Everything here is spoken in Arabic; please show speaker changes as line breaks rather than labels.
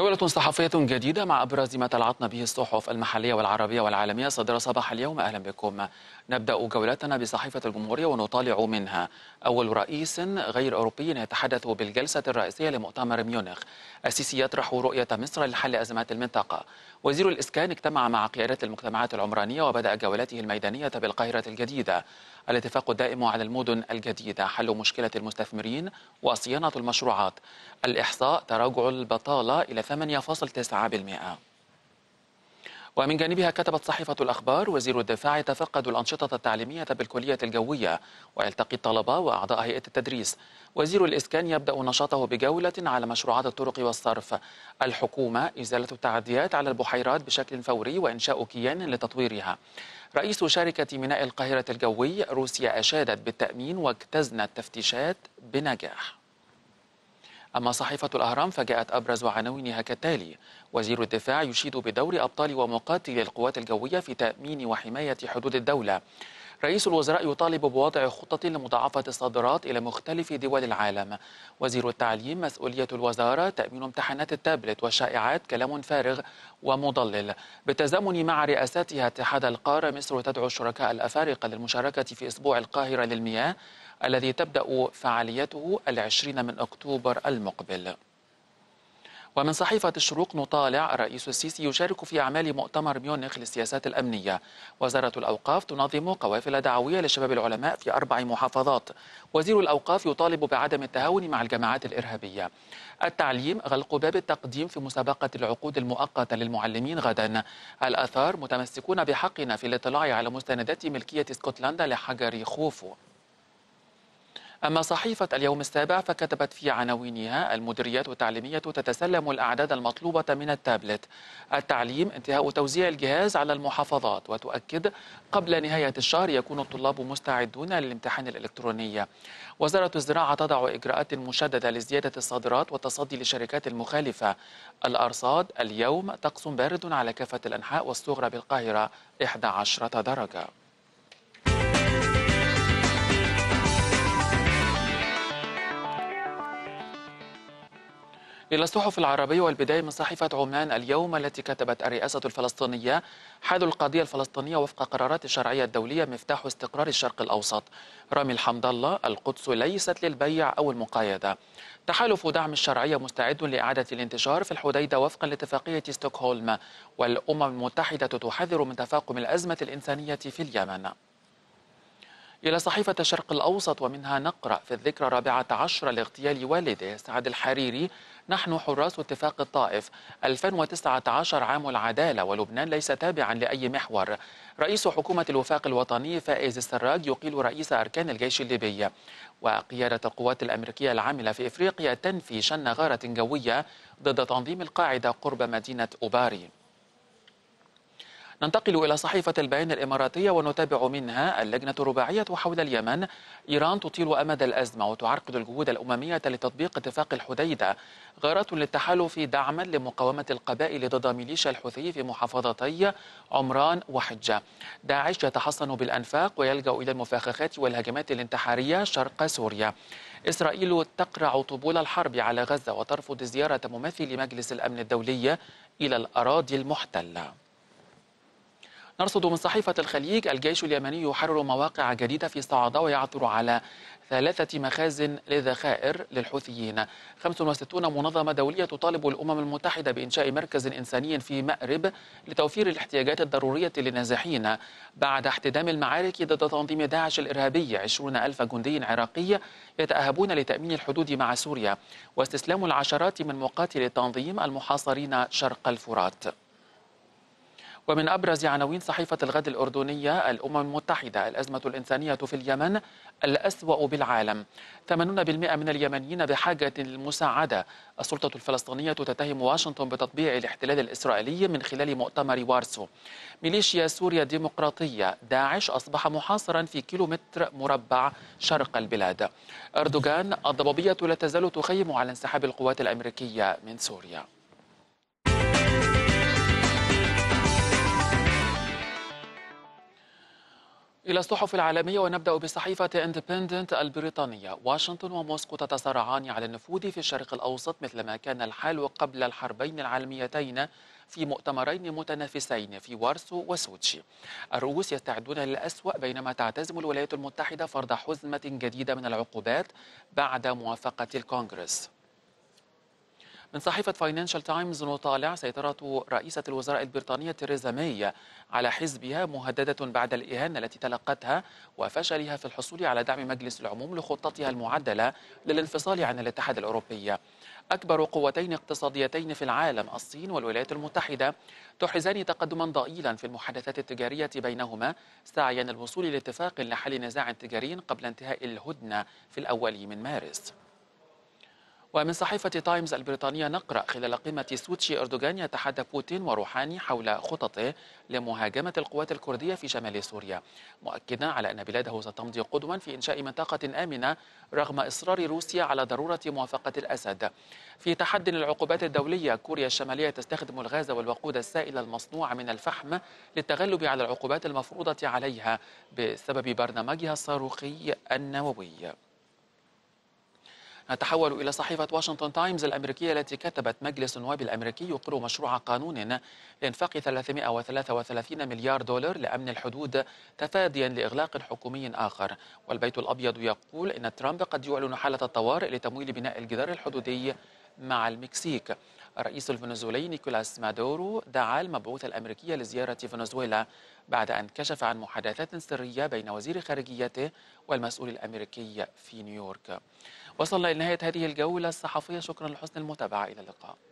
جولة صحفية جديدة مع أبرز ما تلعطنا به الصحف المحلية والعربية والعالمية صدر صباح اليوم أهلا بكم نبدأ جولتنا بصحيفة الجمهورية ونطالع منها أول رئيس غير أوروبي يتحدث بالجلسة الرئيسية لمؤتمر ميونخ السيسي يطرح رؤية مصر لحل أزمات المنطقة وزير الإسكان اجتمع مع قيادة المجتمعات العمرانية وبدأ جولته الميدانية بالقاهرة الجديدة الاتفاق الدائم على المدن الجديدة حل مشكلة المستثمرين وصيانة المشروعات الإحصاء تراجع البطالة إلى 8.9% ومن جانبها كتبت صحيفة الأخبار وزير الدفاع يتفقد الأنشطة التعليمية بالكلية الجوية ويلتقي الطلبة وأعضاء هيئة التدريس وزير الإسكان يبدأ نشاطه بجولة على مشروعات الطرق والصرف الحكومة إزالة التعديات على البحيرات بشكل فوري وإنشاء كيان لتطويرها رئيس شركة ميناء القاهرة الجوي روسيا أشادت بالتأمين واجتزنت تفتيشات بنجاح أما صحيفة الأهرام فجاءت أبرز عناوينها كالتالي وزير الدفاع يشيد بدور أبطال ومقاتلي القوات الجوية في تأمين وحماية حدود الدولة رئيس الوزراء يطالب بوضع خطة لمضاعفة الصادرات إلى مختلف دول العالم وزير التعليم مسؤولية الوزارة تأمين امتحانات التابلت والشائعات كلام فارغ ومضلل بالتزامن مع رئاستها اتحاد القارة مصر تدعو الشركاء الأفارقة للمشاركة في أسبوع القاهرة للمياه الذي تبدأ فعاليته العشرين من أكتوبر المقبل ومن صحيفة الشروق نطالع الرئيس السيسي يشارك في أعمال مؤتمر ميونخ للسياسات الأمنية وزارة الأوقاف تنظم قوافل دعوية لشباب العلماء في أربع محافظات وزير الأوقاف يطالب بعدم التهاون مع الجماعات الإرهابية التعليم غلق باب التقديم في مسابقة العقود المؤقتة للمعلمين غدا الآثار متمسكون بحقنا في الاطلاع على مستندات ملكية اسكتلندا لحجر خوفو أما صحيفة اليوم السابع فكتبت في عناوينها المديريات التعليمية تتسلم الأعداد المطلوبة من التابلت التعليم انتهاء توزيع الجهاز على المحافظات وتؤكد قبل نهاية الشهر يكون الطلاب مستعدون للامتحان الإلكتروني وزارة الزراعة تضع إجراءات مشددة لزيادة الصادرات والتصدي للشركات المخالفة الأرصاد اليوم طقس بارد على كافة الأنحاء والصغرى بالقاهرة 11 درجة إلى الصحف العربية والبداية من صحيفة عمان اليوم التي كتبت الرئاسة الفلسطينية حال القضية الفلسطينية وفق قرارات الشرعية الدولية مفتاح استقرار الشرق الأوسط رامي الحمد الله القدس ليست للبيع أو المقايدة تحالف دعم الشرعية مستعد لإعادة الانتشار في الحديدة وفقا لاتفاقية ستوكهولم والأمم المتحدة تحذر من تفاقم الأزمة الإنسانية في اليمن إلى صحيفة الشرق الأوسط ومنها نقرأ في الذكرى الرابعة عشر لاغتيال والده سعد الحريري نحن حراس اتفاق الطائف 2019 عام العدالة ولبنان ليس تابعا لأي محور رئيس حكومة الوفاق الوطني فائز السراج يقيل رئيس أركان الجيش الليبي وقيادة القوات الأمريكية العاملة في إفريقيا تنفي شن غارة جوية ضد تنظيم القاعدة قرب مدينة أوباري ننتقل إلى صحيفة البيان الإماراتية ونتابع منها اللجنة الرباعية حول اليمن إيران تطيل أمد الأزمة وتعرقد الجهود الأممية لتطبيق اتفاق الحديدة غارات للتحالف دعما لمقاومة القبائل ضد ميليشيا الحوثي في محافظتي عمران وحجة داعش يتحصن بالأنفاق ويلجأ إلى المفاخخات والهجمات الانتحارية شرق سوريا إسرائيل تقرع طبول الحرب على غزة وترفض زيارة ممثل مجلس الأمن الدولي إلى الأراضي المحتلة نرصد من صحيفة الخليج الجيش اليمني يحرر مواقع جديدة في صعدة ويعثر على ثلاثة مخازن للذخائر للحوثيين 65 منظمة دولية تطالب الأمم المتحدة بإنشاء مركز إنساني في مأرب لتوفير الاحتياجات الضرورية للنازحين بعد احتدام المعارك ضد تنظيم داعش الإرهابي 20 ألف جندي عراقي يتأهبون لتأمين الحدود مع سوريا واستسلام العشرات من مقاتلي التنظيم المحاصرين شرق الفرات ومن أبرز عناوين صحيفة الغد الأردنية الأمم المتحدة الأزمة الإنسانية في اليمن الأسوأ بالعالم 80% من اليمنيين بحاجة للمساعدة السلطة الفلسطينية تتهم واشنطن بتطبيع الاحتلال الإسرائيلي من خلال مؤتمر وارسو ميليشيا سوريا الديمقراطية داعش أصبح محاصرا في كيلومتر مربع شرق البلاد أردوغان الضبابية لا تزال تخيم على انسحاب القوات الأمريكية من سوريا إلى الصحف العالمية ونبدأ بصحيفة اندبندنت البريطانية واشنطن وموسكو تتصارعان على النفوذ في الشرق الأوسط مثلما كان الحال قبل الحربين العالميتين في مؤتمرين متنافسين في وارسو وسوتشي الروس يستعدون للأسوأ بينما تعتزم الولايات المتحدة فرض حزمة جديدة من العقوبات بعد موافقة الكونغرس من صحيفة فاينانشال تايمز نطالع سيطرة رئيسة الوزراء البريطانية تيريزا ماي على حزبها مهددة بعد الإهانة التي تلقتها وفشلها في الحصول على دعم مجلس العموم لخطتها المعدلة للانفصال عن الاتحاد الأوروبي أكبر قوتين اقتصاديتين في العالم الصين والولايات المتحدة تحرزان تقدما ضئيلا في المحادثات التجارية بينهما سعيا للوصول لاتفاق لحل نزاع تجاري قبل انتهاء الهدنة في الأول من مارس ومن صحيفة تايمز البريطانية نقرأ خلال قمة سوتشي أردوغان يتحدى بوتين وروحاني حول خططه لمهاجمة القوات الكردية في شمال سوريا مؤكدا على أن بلاده ستمضي قدما في إنشاء منطقة آمنة رغم إصرار روسيا على ضرورة موافقة الأسد في تحد للعقوبات الدولية كوريا الشمالية تستخدم الغاز والوقود السائل المصنوع من الفحم للتغلب على العقوبات المفروضة عليها بسبب برنامجها الصاروخي النووي نتحول إلى صحيفة واشنطن تايمز الأمريكية التي كتبت مجلس النواب الأمريكي يقر مشروع قانون لإنفاق 333 مليار دولار لأمن الحدود تفاديا لإغلاق حكومي آخر والبيت الأبيض يقول إن ترامب قد يعلن حالة الطوارئ لتمويل بناء الجدار الحدودي مع المكسيك الرئيس الفنزويلي نيكولاس مادورو دعا المبعوث الأمريكي لزيارة فنزويلا بعد أن كشف عن محادثات سرية بين وزير خارجيته والمسؤول الأمريكي في نيويورك وصلنا إلى نهاية هذه الجولة الصحفية شكرا لحسن المتابعة إلى اللقاء